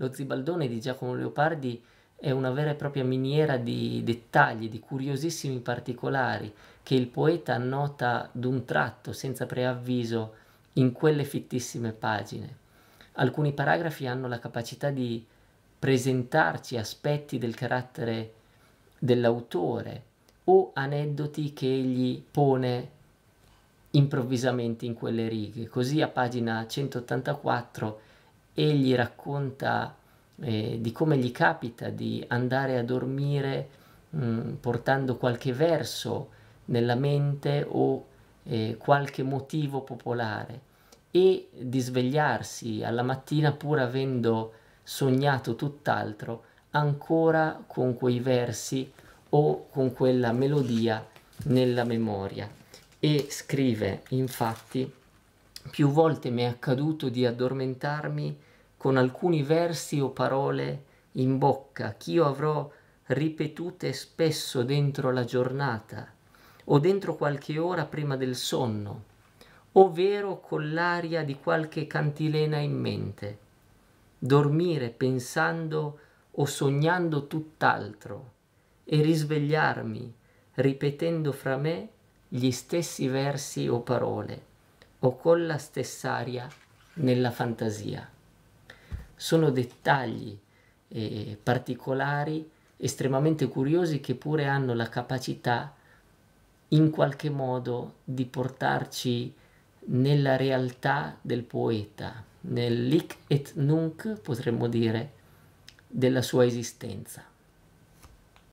Lo zibaldone di Giacomo Leopardi è una vera e propria miniera di dettagli, di curiosissimi particolari che il poeta annota d'un tratto, senza preavviso, in quelle fittissime pagine. Alcuni paragrafi hanno la capacità di presentarci aspetti del carattere dell'autore o aneddoti che egli pone improvvisamente in quelle righe. Così a pagina 184 egli racconta eh, di come gli capita di andare a dormire mh, mm, portando qualche verso nella mente o eh, qualche motivo popolare e di svegliarsi alla mattina pur avendo sognato tutt'altro ancora con quei versi o con quella melodia nella memoria e scrive infatti più volte mi è accaduto di addormentarmi con alcuni versi o parole in bocca ch'io avrò ripetute spesso dentro la giornata o dentro qualche ora prima del sonno, ovvero con l'aria di qualche cantilena in mente. Dormire pensando o sognando tutt'altro e risvegliarmi ripetendo fra me gli stessi versi o parole o con la stess'aria nella fantasia. Sono dettagli eh, particolari estremamente curiosi che pure hanno la capacità in qualche modo di portarci nella realtà del poeta, nel nell'ic et nunc potremmo dire della sua esistenza.